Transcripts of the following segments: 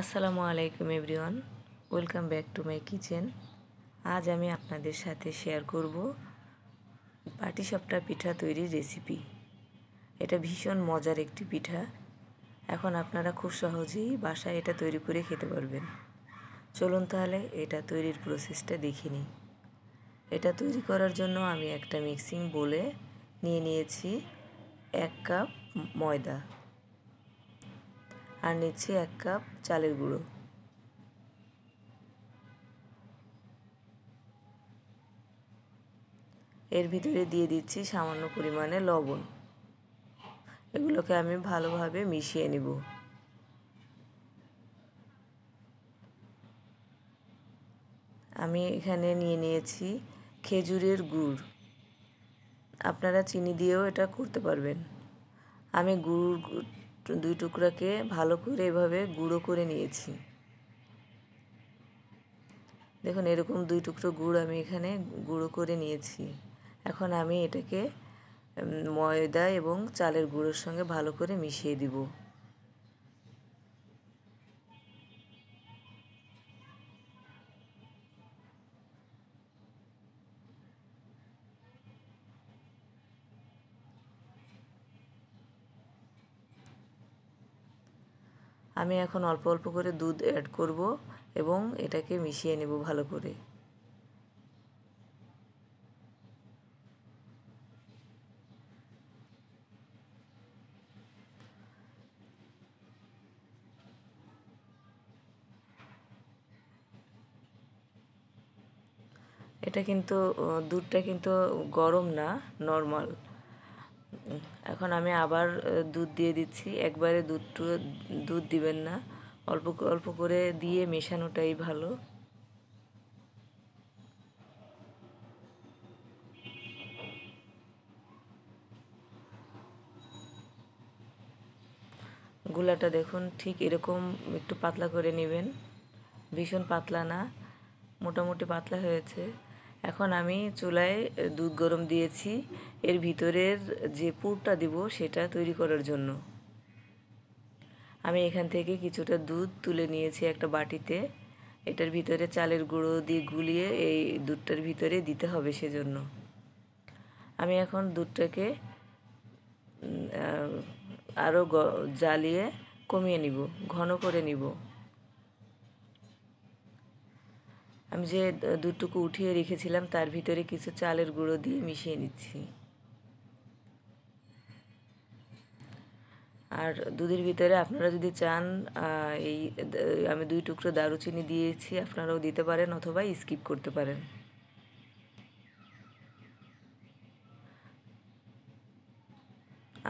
আসসালামু আলাইকুম everyone welcome back to my kitchen আজ আমি আপনাদের সাথে শেয়ার করব পাটিসাপটা পিঠা তৈরির রেসিপি এটা ভীষণ মজার একটি পিঠা এখন আপনারা খুব সহজেই বাসায় এটা তৈরি করে খেতে পারবেন চলুন তাহলে এটা তৈরির প্রসেসটা দেখে নিই এটা তৈরি করার জন্য আমি একটা মিক্সিং বলে নিয়ে নিয়েছি এক কাপ ময়দা আর নিচ্ছি এক কাপ চালের গুঁড়ো এর ভিতরে দিয়ে দিচ্ছি সামান্য পরিমাণে লবণ এগুলোকে আমি ভালোভাবে মিশিয়ে নিব আমি এখানে নিয়ে নিয়েছি খেজুরের গুড় আপনারা চিনি দিয়েও এটা করতে পারবেন আমি গুড় দুই টুকরাকে ভালো করে এভাবে গুঁড়ো করে নিয়েছি দেখুন এরকম দুই টুকরো গুড় আমি এখানে গুঁড়ো করে নিয়েছি এখন আমি এটাকে ময়দা এবং চালের গুঁড়োর সঙ্গে ভালো করে মিশিয়ে দিব আমি এখন অল্প অল্প করে দুধ অ্যাড করব এবং এটাকে মিশিয়ে নেব ভালো করে এটা কিন্তু দুধটা কিন্তু গরম না নর্মাল এখন আমি আবার দুধ দিয়ে দিচ্ছি একবারে দুধটু দুধ দিবেন না অল্প অল্প করে দিয়ে মেশানোটাই ভালো গুলাটা দেখুন ঠিক এরকম একটু পাতলা করে নেবেন ভীষণ পাতলা না মোটামুটি পাতলা হয়েছে এখন আমি চুলায় দুধ গরম দিয়েছি এর ভিতরের যে পুরটা দিব সেটা তৈরি করার জন্য আমি এখান থেকে কিছুটা দুধ তুলে নিয়েছি একটা বাটিতে এটার ভিতরে চালের গুঁড়ো দিয়ে গুলিয়ে এই দুধটার ভিতরে দিতে হবে সেজন্য আমি এখন দুধটাকে আরও জ্বালিয়ে কমিয়ে নিব ঘন করে নিব আমি যে দুধটুকু উঠিয়ে রেখেছিলাম তার ভিতরে কিছু চালের গুঁড়ো দিয়ে মিশিয়ে নিচ্ছি আর দুধের ভিতরে আপনারা যদি চান এই আমি দুই টুকরো দারুচিনি দিয়েছি আপনারাও দিতে পারেন অথবা স্কিপ করতে পারেন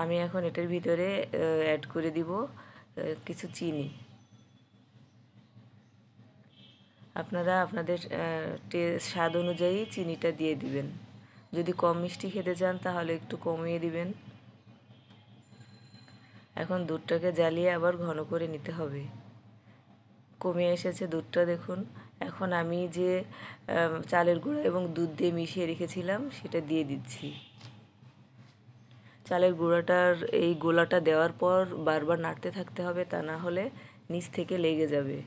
আমি এখন এটার ভিতরে অ্যাড করে দিব কিছু চিনি আপনারা আপনাদের স্বাদ অনুযায়ী চিনিটা দিয়ে দিবেন যদি কম মিষ্টি খেতে চান তাহলে একটু কমিয়ে দিবেন এখন দুধটাকে জ্বালিয়ে আবার ঘন করে নিতে হবে কমে এসেছে দুধটা দেখুন এখন আমি যে চালের গুঁড়ো এবং দুধ দিয়ে মিশিয়ে রেখেছিলাম সেটা দিয়ে দিচ্ছি চালের গুঁড়াটার এই গোলাটা দেওয়ার পর বারবার নাড়তে থাকতে হবে তা না হলে নিচ থেকে লেগে যাবে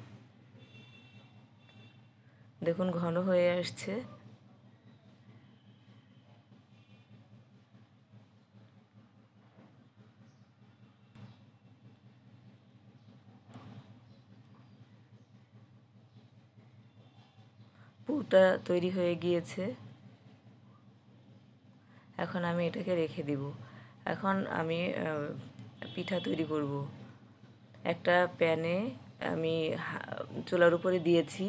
দেখুন ঘন হয়ে আসছে পুরটা তৈরি হয়ে গিয়েছে এখন আমি এটাকে রেখে দিব এখন আমি পিঠা তৈরি করব একটা প্যানে আমি চুলার উপরে দিয়েছি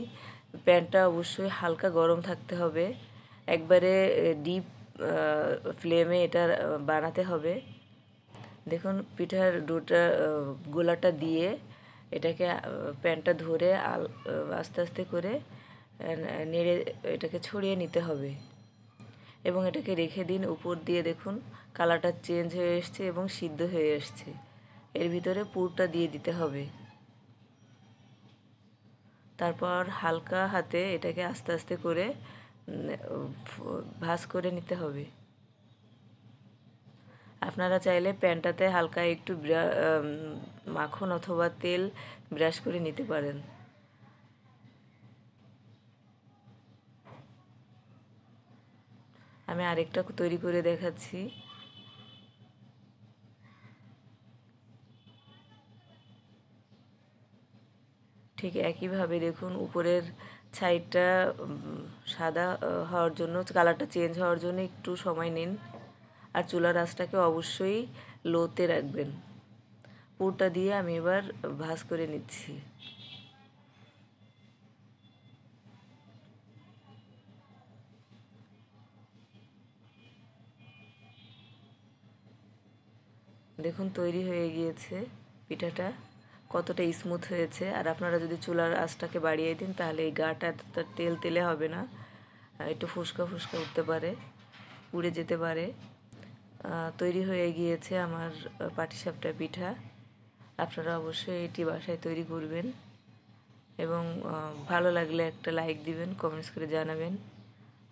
প্যানটা অবশ্যই হালকা গরম থাকতে হবে একবারে ডিপ ফ্লেমে এটা বানাতে হবে দেখুন পিঠার ডোটা গোলাটা দিয়ে এটাকে প্যানটা ধরে আল আস্তে আস্তে করে নেড়ে এটাকে ছড়িয়ে নিতে হবে এবং এটাকে রেখে দিন উপর দিয়ে দেখুন কালারটা চেঞ্জ হয়ে এসছে এবং সিদ্ধ হয়ে এসছে এর ভিতরে পুরটা দিয়ে দিতে হবে তারপর হালকা হাতে এটাকে আস্তে আস্তে করে ভাস করে নিতে হবে আপনারা চাইলে প্যানটাতে হালকা একটু মাখন অথবা তেল ব্রাশ করে নিতে পারেন আমি আরেকটা তৈরি করে দেখাচ্ছি ঠিক একইভাবে দেখুন উপরের সাইডটা সাদা হওয়ার জন্য কালারটা চেঞ্জ হওয়ার জন্য একটু সময় নিন আর চুলার আঁচটাকে অবশ্যই লোতে রাখবেন পুরটা দিয়ে আমি এবার ভাজ করে নিচ্ছি দেখুন তৈরি হয়ে গিয়েছে পিঠাটা কতটা স্মুথ হয়েছে আর আপনারা যদি চুলার আঁচটাকে বাড়িয়ে দিন তাহলে এই গাটা এতটা তেল তেলে হবে না একটু ফুসকা ফুসকা উঠতে পারে উড়ে যেতে পারে তৈরি হয়ে গিয়েছে আমার পাটিসাপটা পিঠা আপনারা অবশ্যই এটি বাসায় তৈরি করবেন এবং ভালো লাগলে একটা লাইক দিবেন কমেন্টস করে জানাবেন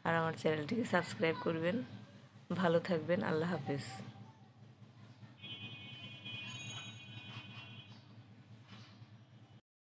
আর আমার চ্যানেলটিকে সাবস্ক্রাইব করবেন ভালো থাকবেন আল্লাহ হাফেজ